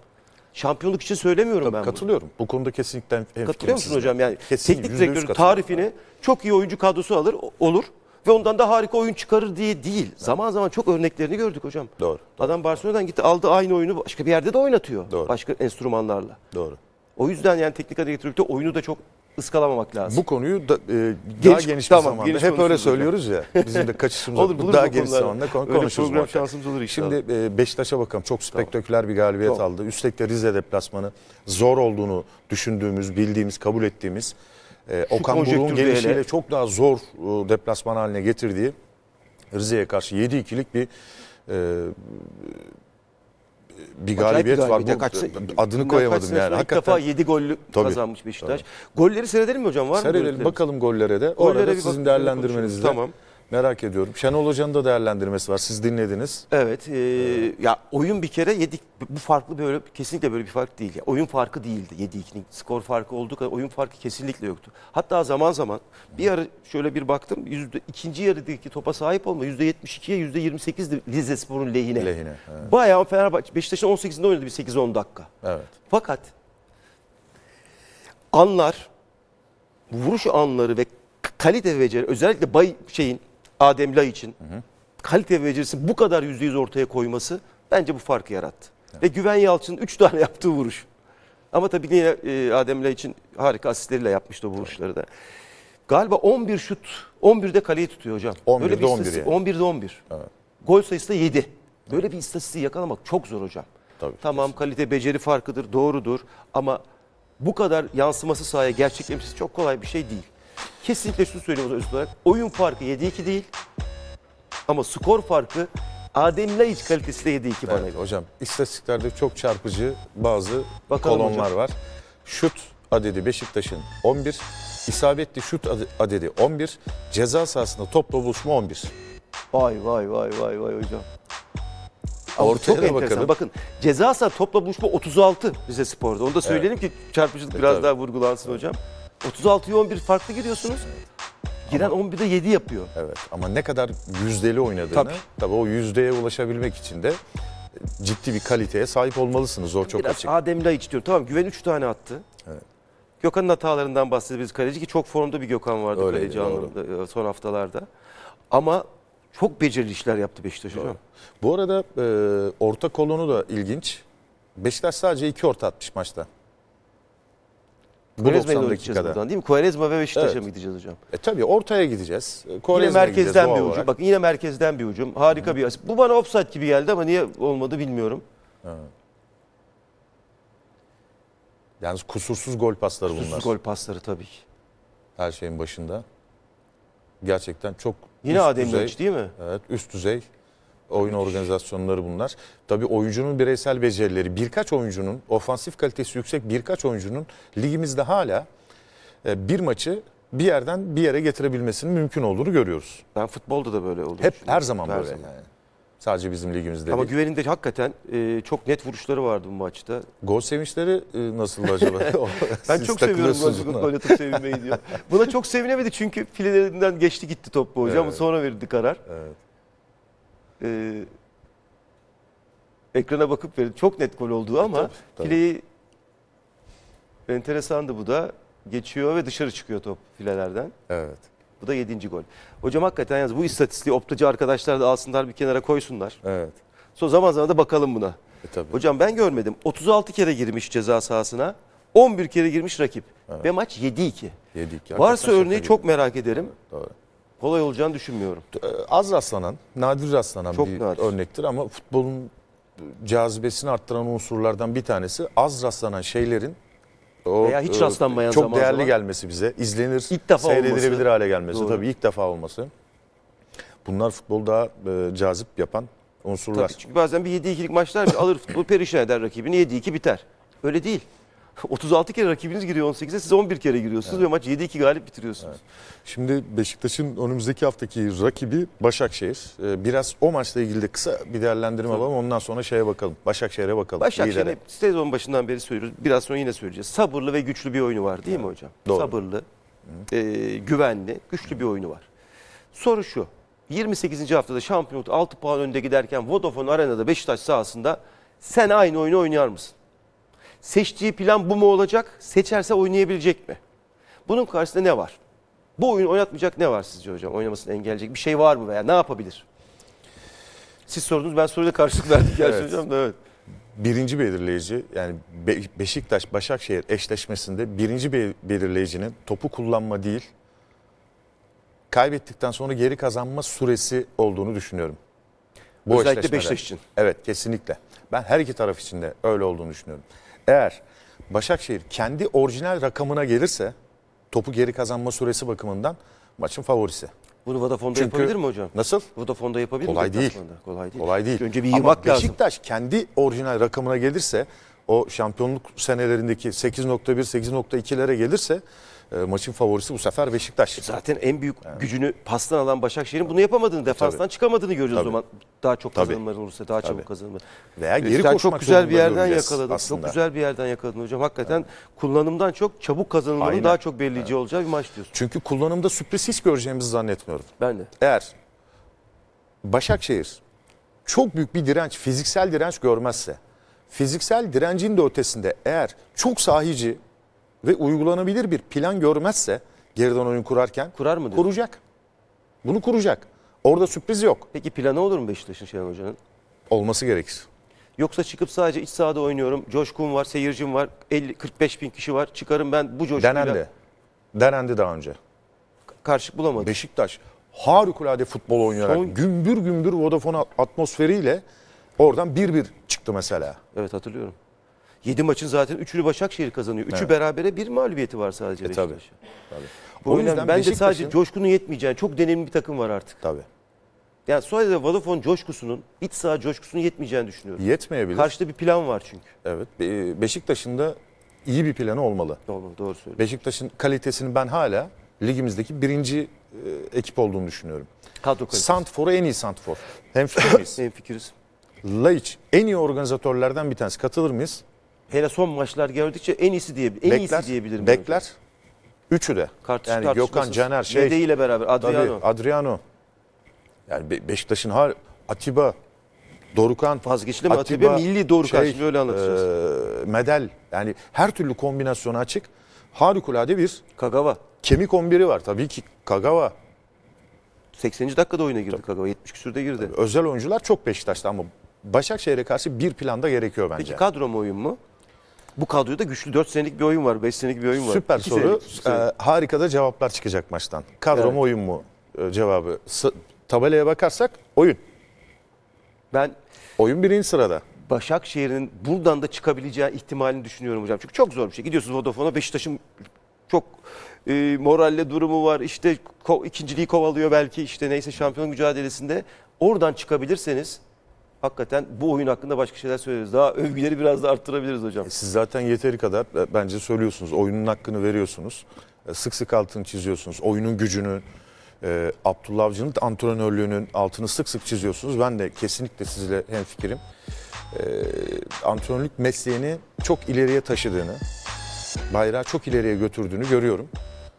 Şampiyonluk için söylemiyorum Tabii ben katılıyorum. Bunu. Bu konuda kesinlikle hemfikirim. Katılıyor musun hocam? Yani Kesin, teknik direktörün tarifini çok iyi oyuncu kadrosu alır olur ve ondan da harika oyun çıkarır diye değil. Evet. Zaman zaman çok örneklerini gördük hocam. Doğru. doğru. Adam Barcelona'dan gitti aldı aynı oyunu başka bir yerde de oynatıyor. Doğru. Başka enstrümanlarla. Doğru. O yüzden yani teknik direktörlükte oyunu da çok ıskalamamak lazım. Bu konuyu da, e, daha geniş, geniş bir tamam, zamanda geniş hep öyle söylüyoruz ya. Bizim de
kaçışımız olur, olur daha geniş zamanda konu, konuşuruz. program muhakkak. şansımız olur inşallah. Şimdi e, Beşiktaş'a bakalım çok spektaküler tamam. bir galibiyet tamam. aldı. Üstelik de Rize deplasmanı zor olduğunu düşündüğümüz, bildiğimiz, kabul ettiğimiz e, Okan Buruk'un gelişiyle hele. çok daha zor e, deplasman haline getirdiği Rize'ye karşı 7-2'lik bir e, bir galibiyet bir var. Bu, kaç, adını koyamadım kaç yani. İlk Hakikaten... defa 7 gollü kazanmış Beşiktaş. Tabii. Golleri seyredelim mi hocam?
Var mı? Seyredelim. Bakalım
gollere de. O gollere arada sizin değerlendirmenizi de. Tamam. Merak ediyorum.
Şenol Hoca'nın da değerlendirmesi var. Siz dinlediniz. Evet. E, ya oyun bir kere yedik. Bu farklı böyle kesinlikle böyle bir fark değil. Yani oyun farkı değildi 7-2'nin. Skor farkı olduğu kadar e, oyun farkı kesinlikle yoktu. Hatta zaman zaman bir ara şöyle bir baktım. Yüzde, ikinci yarıdaki topa sahip olma %72'ye %28'di Lize Spor'un lehine. Lehine. Evet. Bayağı Fenerbahçe Beşiktaş'ın 18'inde oynadı bir 8-10 dakika. Evet. Fakat anlar, vuruş anları ve kalite ve beceri özellikle bay şeyin Adem La için hı hı. kalite becerisi bu kadar yüz ortaya koyması bence bu farkı yarattı. Evet. Ve Güven Yalçın'ın 3 tane yaptığı vuruş. Ama tabii yine e, Adem La için harika asistleriyle yapmıştı o vuruşları da. Galiba 11 şut, 11'de kaleyi tutuyor hocam. 11'de Böyle bir 11 yani. 11'de 11. Evet. Gol sayısı da 7. Böyle bir istatistiği yakalamak çok zor hocam. Tabii. Tamam kesin. kalite beceri farkıdır, doğrudur ama bu kadar yansıması sahaya gerçekleşmesi çok kolay bir şey değil. Kesinlikle şunu söylüyorum özür olarak. Oyun farkı 7-2 değil. Ama skor farkı Adem Laiç kalitesinde 7-2 bana evet, göre. Hocam istatistiklerde
çok çarpıcı bazı Bakalım kolonlar hocam. var. Şut adedi Beşiktaş'ın 11, isabetli şut adedi 11, ceza sahasında topla buluşma 11.
Vay vay vay vay vay hocam. Ama Ortaya çok enteresan. Bakalım. Bakın ceza sahası topla buluşma 36 bize Spor'da. Onu da söyleyelim evet. ki çarpıcılık evet, biraz tabii. daha vurgulansın evet. hocam. 36'ya 11 farklı giriyorsunuz. Giren 11'de 7 yapıyor. Evet ama ne kadar
yüzdeli oynadığını tabii, tabii o yüzdeye ulaşabilmek için de e, ciddi bir kaliteye sahip
olmalısınız. Zor çok Biraz açık. Adem Laiç diyor. Tamam Güven 3 tane attı. Evet. Gökhan'ın hatalarından bahsediyoruz kaleci ki çok formda bir Gökhan vardı Öyleydi, kaleci anlamında e, son haftalarda. Ama çok becerili işler yaptı Beşiktaş hocam. Bu arada e, orta kolonu da ilginç.
Beşiktaş sadece iki orta atmış maçta.
Quaresma'ya doğru gideceğiz kadar. buradan değil mi? Quaresma ve Beşiktaş'a evet. mı gideceğiz hocam?
E tabii ortaya gideceğiz. Quaresma yine merkezden gideceğiz, bir ucum. Bak
yine merkezden bir ucum. Harika Hı. bir asist. Bu bana offside gibi geldi ama niye olmadı bilmiyorum.
Hı. Yalnız kusursuz gol pasları kusursuz bunlar. Kusursuz gol pasları tabii ki. Her şeyin başında. Gerçekten çok Yine Adem Genç değil mi? Evet üst düzey oyun organizasyonları bunlar. Tabii oyuncunun bireysel becerileri, birkaç oyuncunun ofansif kalitesi yüksek birkaç oyuncunun ligimizde hala e, bir maçı bir yerden bir yere getirebilmesinin mümkün olduğunu görüyoruz. Ben futbolda da böyle oluyor.
Hep her zaman her böyle. Zaman
yani. Sadece bizim ligimizde Ama
güveninde hakikaten e, çok net vuruşları vardı bu maçta. Gol sevinçleri e, nasıldı acaba? ben çok seviyorum gol oynatıp sevinmeyi diyor. Buna çok sevinemedi çünkü filelerinden geçti gitti top bu hocam. Evet. Sonra verildi karar. Evet e, ekrana bakıp verdi Çok net gol olduğu ama e, tabii, tabii. fileyi enteresandı bu da. Geçiyor ve dışarı çıkıyor top filelerden. Evet. Bu da yedinci gol. Hocam hakikaten yalnız bu istatistiği optacı arkadaşlar da alsınlar bir kenara koysunlar. Evet. Sonra zaman zaman da bakalım buna. E, tabii. Hocam ben görmedim. 36 kere girmiş ceza sahasına. 11 kere girmiş rakip. Evet. Ve maç 7-2.
7-2. Varsa örneği çok
merak ederim. Evet, doğru kolay olacağını düşünmüyorum. E,
az rastlanan, nadir rastlanan Çok bir nadir. örnektir ama futbolun cazibesini arttıran unsurlardan bir tanesi az rastlanan şeylerin o, veya hiç e, rastlanmayan çok zaman değerli zaman. gelmesi bize. izlenir, ilk defa seyredilebilir olması. hale gelmesi. Doğru. Tabii
ilk defa olması.
Bunlar futbol daha e, cazip yapan unsurlar. Tabii çünkü
bazen bir 7-2'lik maçlar alır futbol perişan eder rakibini 7-2 biter. Öyle değil. 36 kere rakibiniz giriyor 18'e siz 11 kere giriyorsunuz evet. ve maç 7-2 galip bitiriyorsunuz. Evet.
Şimdi Beşiktaş'ın önümüzdeki haftaki rakibi Başakşehir. Ee, biraz o maçla ilgili de kısa bir değerlendirme Tabii. alalım ondan sonra şeye bakalım. Başakşehir'e bakalım. Başakşehir hep
sezon başından beri söylüyoruz. Biraz sonra yine söyleyeceğiz. Sabırlı ve güçlü bir oyunu var değil evet. mi hocam? Doğru. Sabırlı, e, güvenli, güçlü bir oyunu var. Soru şu. 28. haftada şampiyonluk 6 puan önde giderken Vodafone Arena'da Beşiktaş sahasında sen aynı oyunu oynar mısın? Seçtiği plan bu mu olacak? Seçerse oynayabilecek mi? Bunun karşısında ne var? Bu oyun oynatmayacak ne var sizce hocam? Oynamasını engelleyecek bir şey var mı veya ne yapabilir? Siz sordunuz ben soruyla karşılık verdik evet. hocam da evet. Birinci
belirleyici yani Be Beşiktaş Başakşehir eşleşmesinde birinci be belirleyicinin topu kullanma değil kaybettikten sonra geri kazanma süresi olduğunu düşünüyorum.
Bu Özellikle Beşiktaş için.
Evet kesinlikle. Ben her iki taraf için de öyle olduğunu düşünüyorum. Eğer Başakşehir kendi orijinal rakamına gelirse topu geri kazanma süresi bakımından maçın favorisi. Bunu Vodafone'da Çünkü, yapabilir mi hocam?
Nasıl? Vodafone'da yapabilir kolay mi? Değil. Kolay değil. Kolay değil. Önce bir yığmak lazım.
Beşiktaş kendi orijinal rakamına gelirse o şampiyonluk senelerindeki 8.1 8.2'lere gelirse
e, maçın favorisi bu sefer Beşiktaş. Zaten en büyük yani. gücünü pastan alan Başakşehir'in bunu yapamadığını, defanstan Tabii. çıkamamadığını görüyoruz Tabii. o zaman. Daha çok kazanımlar olursa, daha Tabii. çabuk kazanımlar. Veya geri Sen çok güzel bir yerden yakaladın. Aslında. Çok güzel bir yerden yakaladın hocam. Hakikaten yani. kullanımdan çok çabuk kazanımların daha çok belirleyici yani. olacağı bir maç diyorsun. Çünkü kullanımda sürpriz hiç göreceğimizi zannetmiyorum. Ben de. Eğer
Başakşehir çok büyük bir direnç, fiziksel direnç görmezse, fiziksel direncin de ötesinde eğer çok sahici, ve uygulanabilir bir plan görmezse geriden oyun kurarken kurar mı? Diyorsun? Kuracak. Bunu kuracak. Orada sürpriz
yok. Peki planı olur mu Beşiktaş'ın Şenol Hoca'nın? Olması gerekir. Yoksa çıkıp sadece iç sahada oynuyorum. Coşkum var, seyircim var. 50, 45 bin kişi var. Çıkarım ben bu coşkuyla. Denendi.
Denendi daha önce. Karşılık bulamadı. Beşiktaş harikulade futbol oynayarak Son... gümbür gümbür Vodafone atmosferiyle oradan bir bir çıktı mesela.
Evet hatırlıyorum. 7 maçın zaten 3'ünü Başakşehir kazanıyor. 3'ü evet. berabere bir mağlubiyeti var sadece e, Beşiktaş'ın. Tabii. tabii. O, o yüzden ben de sadece coşkunun yetmeyeceğini çok deneyimli bir takım var artık. Tabii. Yani Suarez'e Vodafone coşkusunun, iç saha coşkusunun yetmeyeceğini düşünüyorum. Yetmeyebilir. Karşıda bir plan var çünkü. Evet. Beşiktaş'ın da iyi bir planı olmalı. Doğru, doğru söylüyorsun. Beşiktaş'ın
kalitesini ben hala ligimizdeki birinci e, ekip olduğunu düşünüyorum. Kadro kalitesi. Santfor'u en iyi Santfor. Hem fikiriz. Hem fikiriz. Laiç en iyi organizatörlerden bir tanesi.
Katılır mıyız? Hele son maçlar gördükçe en iyisi diye en bekler, iyisi diyebilirim. Bekler. Üçü de. Kartuş. yani Gökhan Caner şey. Yede ile beraber Adriano. Tabii, Adriano. Yani
Be Beşiktaş'ın har Atiba Dorukan vazgeçilmez Atiba, Atiba milli Dorukan şey, öyle anlatacağız. E, medal yani her türlü kombinasyona açık. Harikulade bir Kagawa. Kemik 11'i var tabii ki Kagawa. 80. dakikada oyuna girdi Kagawa. 70 küsürde girdi. Tabii, özel oyuncular çok Beşiktaş'ta ama Başakşehir'e karşı bir planda gerekiyor bence. Peki
kadro mu oyun mu? Bu kadroda güçlü 4 senelik bir oyun var, 5 senelik bir oyun var. Süper İki soru. Ee, senelik,
harika da cevaplar çıkacak maçtan. Kadro evet. mu oyun mu ee, cevabı. S tabelaya
bakarsak oyun. Ben oyun birinci sırada. Başakşehir'in buradan da çıkabileceği ihtimalini düşünüyorum hocam. Çünkü çok zor bir şey. Gidiyorsunuz Vodafone'a Beşiktaş'ın çok e, moralle durumu var. İşte ko ikinciliği kovalıyor belki işte neyse şampiyon mücadelesinde. Oradan çıkabilirseniz hakikaten bu oyun hakkında başka şeyler söyleriz. Daha övgüleri biraz da arttırabiliriz hocam. E,
siz zaten yeteri kadar e, bence söylüyorsunuz. Oyunun hakkını veriyorsunuz. E, sık sık altını çiziyorsunuz. Oyunun gücünü, e, Abdullah Avcı'nın antrenörlüğünün altını sık sık çiziyorsunuz. Ben de kesinlikle sizinle hemfikirim. E, antrenörlük mesleğini çok ileriye taşıdığını, bayrağı çok ileriye götürdüğünü görüyorum.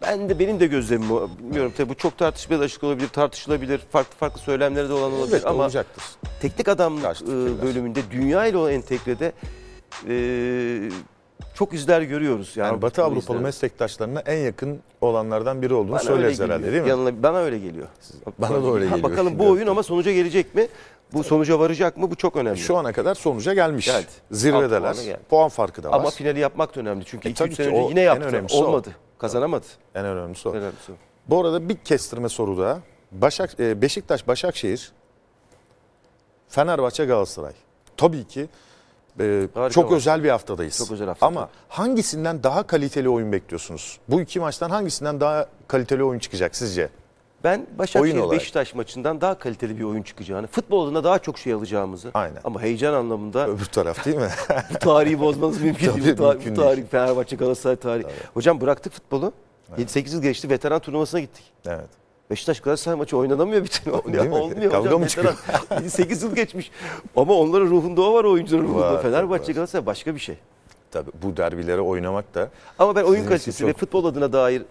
Ben de benim de gözlemim o. Bilmiyorum tabii bu çok tartışmaya da açık olabilir, tartışılabilir. Farklı farklı söylemlere de olan olabilir evet, ama olacaktır. teknik adam e, bölümünde dünya ile olan entegrede e, çok izler görüyoruz. Yani, yani Batı Avrupalı izler. meslektaşlarına en yakın olanlardan biri olduğunu bana söyleriz herhalde değil mi? Yanına, bana öyle geliyor. Siz, bana, da öyle geliyor. Bakalım bu oyun ama sonuca gelecek mi? Bu sonuca varacak mı? Bu çok önemli. Şu ana kadar sonuca gelmiş. Geldi. Zirvedeler. Puan farkı da var. Ama finali yapmak da önemli. Çünkü 2-3 e, sene önce yine yaptı. Olmadı. O. Kazanamadı.
En önemlisi o. En önemlisi o. Bu arada bir kestirme soru daha. Başak, e, Beşiktaş, Başakşehir, Fenerbahçe, Galatasaray. Tabii ki e, çok var. özel bir haftadayız. Çok özel hafta. Ama hangisinden daha kaliteli oyun bekliyorsunuz? Bu iki maçtan hangisinden daha kaliteli oyun çıkacak sizce? Ben Başakşehir
Beşiktaş maçından daha kaliteli bir oyun çıkacağını, adına daha çok şey alacağımızı. Aynen. Ama heyecan anlamında öbür taraf değil mi? bu tarihi bozmanız mümkün Tabii, değil. Bu, tar- mümkün bu tarih Fenerbahçe Galatasaray tarihi. Hocam bıraktık futbolu. Evet. 8 yıl geçti veteran turnuvasına gittik. Evet. Beşiktaş Galatasaray maçı oynanamıyor bir türlü. Ya, olmuyor Kavga hocam. Mı çıkıyor? 8 yıl geçmiş. Ama onların ruhunda o var oyuncuların ruhunda. Var, Fenerbahçe var. Galatasaray başka bir şey. Tabii bu derbileri oynamak da. Ama ben oyun kalitesi çok... ve futbol adına dair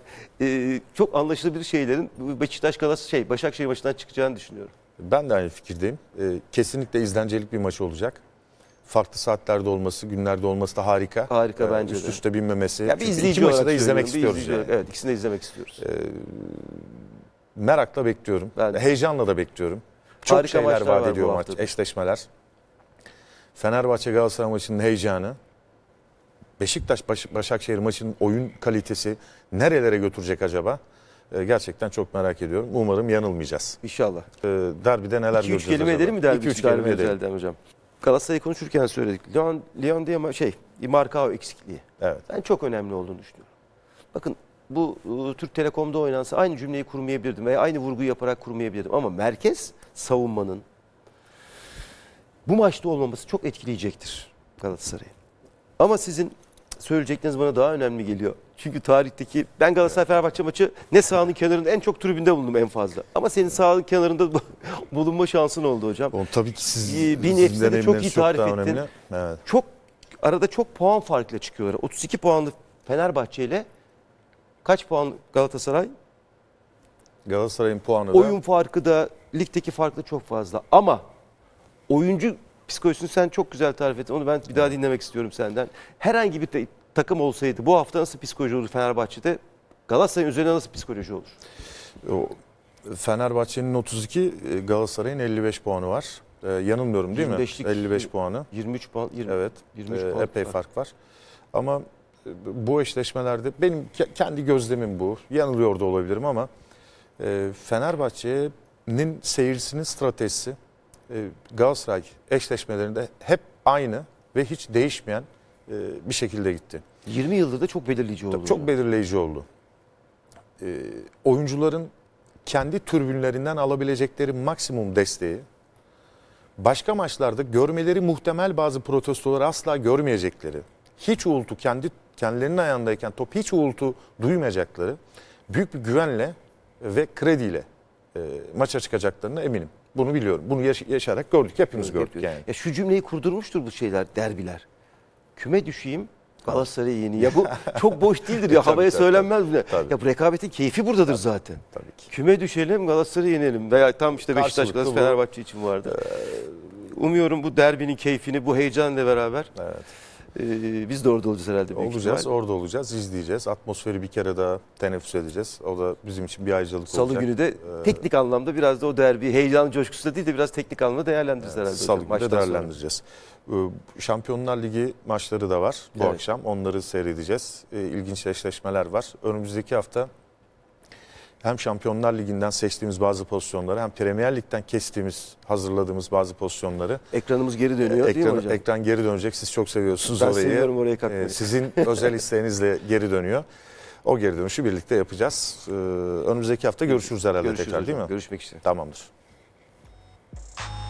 e, çok anlaşılabilir şeylerin Beşiktaş Galatasaray şey Başakşehir maçından çıkacağını düşünüyorum. Ben de aynı
fikirdeyim. E, kesinlikle izlencelik bir maç olacak farklı saatlerde olması, günlerde olması da harika. Harika ee, bence Üst üste de. binmemesi. Ya bir izleyici iki maçı da izlemek istiyoruz. Yani. Evet ikisini de izlemek istiyoruz. Ee, merakla bekliyorum. Ben Heyecanla da bekliyorum. Çok harika şeyler vaat ediyor maç, eşleşmeler. Fenerbahçe Galatasaray maçının heyecanı. Beşiktaş Başakşehir maçının oyun kalitesi nerelere götürecek acaba? Ee, gerçekten çok merak ediyorum. Umarım yanılmayacağız. İnşallah. E,
derbide neler İki, göreceğiz? 2-3 kelime edelim mi derbi? 2-3 kelime edelim hocam. Galatasaray'ı konuşurken söyledik. Leon, Leon diye şey, Marcao eksikliği. Evet. Ben çok önemli olduğunu düşünüyorum. Bakın bu e, Türk Telekom'da oynansa aynı cümleyi kurmayabilirdim veya aynı vurguyu yaparak kurmayabilirdim. Ama merkez savunmanın bu maçta olmaması çok etkileyecektir Galatasaray'ı. Ama sizin söyleyecekleriniz bana daha önemli geliyor. Çünkü tarihteki ben Galatasaray Fenerbahçe maçı ne sahanın kenarında en çok tribünde bulundum en fazla. Ama senin sahanın kenarında bulunma şansın oldu hocam. Oğlum, tabii ki siz ee, bir nefsini de çok iyi tarif çok ettin. Evet. Çok arada çok puan farkıyla çıkıyorlar. 32 puanlı Fenerbahçe ile kaç puan Galatasaray? Galatasaray'ın puanı da. Oyun farkı da ligdeki farkı da çok fazla. Ama oyuncu psikolojisini sen çok güzel tarif ettin. Onu ben bir daha dinlemek istiyorum senden. Herhangi bir takım olsaydı bu hafta nasıl psikoloji olur Fenerbahçe'de? Galatasaray'ın üzerine nasıl psikoloji olur? Fenerbahçe'nin 32, e, Galatasaray'ın
55 puanı var. E, yanılmıyorum değil mi? 55 puanı. 23 puan. 20, evet. 23 e, puan epey fark. var. Ama bu eşleşmelerde benim kendi gözlemim bu. Yanılıyor da olabilirim ama Fenerbahçe'nin seyircisinin stratejisi e, Galatasaray eşleşmelerinde hep aynı ve hiç değişmeyen e, bir şekilde gitti. 20 yıldır da çok belirleyici oldu. Çok belirleyici oldu. E, oyuncuların kendi türbünlerinden alabilecekleri maksimum desteği, başka maçlarda görmeleri muhtemel bazı protestoları asla görmeyecekleri, hiç uğultu kendi kendilerinin ayağındayken top hiç uğultu duymayacakları büyük bir güvenle ve krediyle e, maça çıkacaklarına eminim.
Bunu biliyorum. Bunu yaş- yaşayarak gördük. Hepimiz gördük yani. Ya şu cümleyi kurdurmuştur bu şeyler, derbiler. Küme düşeyim, Galatasaray'ı yeni. Ya bu çok boş değildir ya. E, havaya söylenmez bile. Ya bu rekabetin keyfi buradadır zaten. Tabii ki. Küme düşelim, Galatasaray'ı yenelim. Veya tam işte Beşiktaş, Karşılıklı Galatasaray, Fenerbahçe için vardı. Ee, Umuyorum bu derbinin keyfini, bu heyecanla beraber Evet.
Ee, biz de orada olacağız herhalde. Büyük olacağız, ihtimal. orada olacağız, izleyeceğiz. Atmosferi bir kere daha teneffüs edeceğiz. O da bizim için bir ayrıcalık Salı olacak. Salı günü de ee,
teknik anlamda biraz da o derbi heyecan coşkusu da değil de biraz teknik anlamda değerlendireceğiz evet, herhalde. Salı günü de değerlendireceğiz.
Sonra. Ee, Şampiyonlar Ligi maçları da var bu evet. akşam. Onları seyredeceğiz. Ee, ilginç eşleşmeler var. Önümüzdeki hafta hem Şampiyonlar Ligi'nden seçtiğimiz bazı pozisyonları hem Premier Lig'den kestiğimiz, hazırladığımız bazı pozisyonları.
Ekranımız geri dönüyor ekran, değil mi hocam?
Ekran geri dönecek. Siz çok seviyorsunuz ben orayı. Ben seviyorum orayı kalkmayı. Ee, sizin özel isteğinizle geri dönüyor. O geri dönüşü birlikte yapacağız. Ee, önümüzdeki hafta görüşürüz herhalde görüşürüz tekrar hocam. değil mi? Görüşmek üzere. Tamamdır.